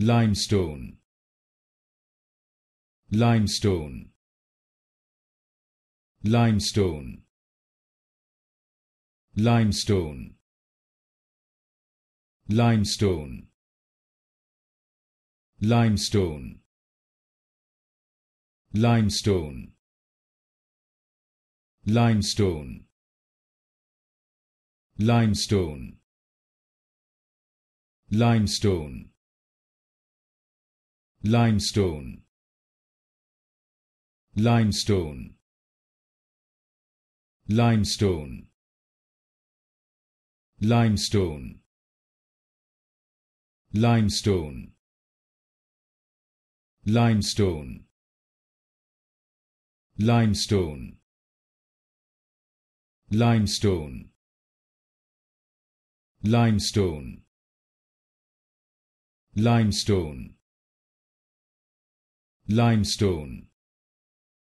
limestone limestone limestone limestone limestone limestone limestone limestone limestone limestone limestone limestone limestone limestone limestone limestone limestone limestone limestone limestone limestone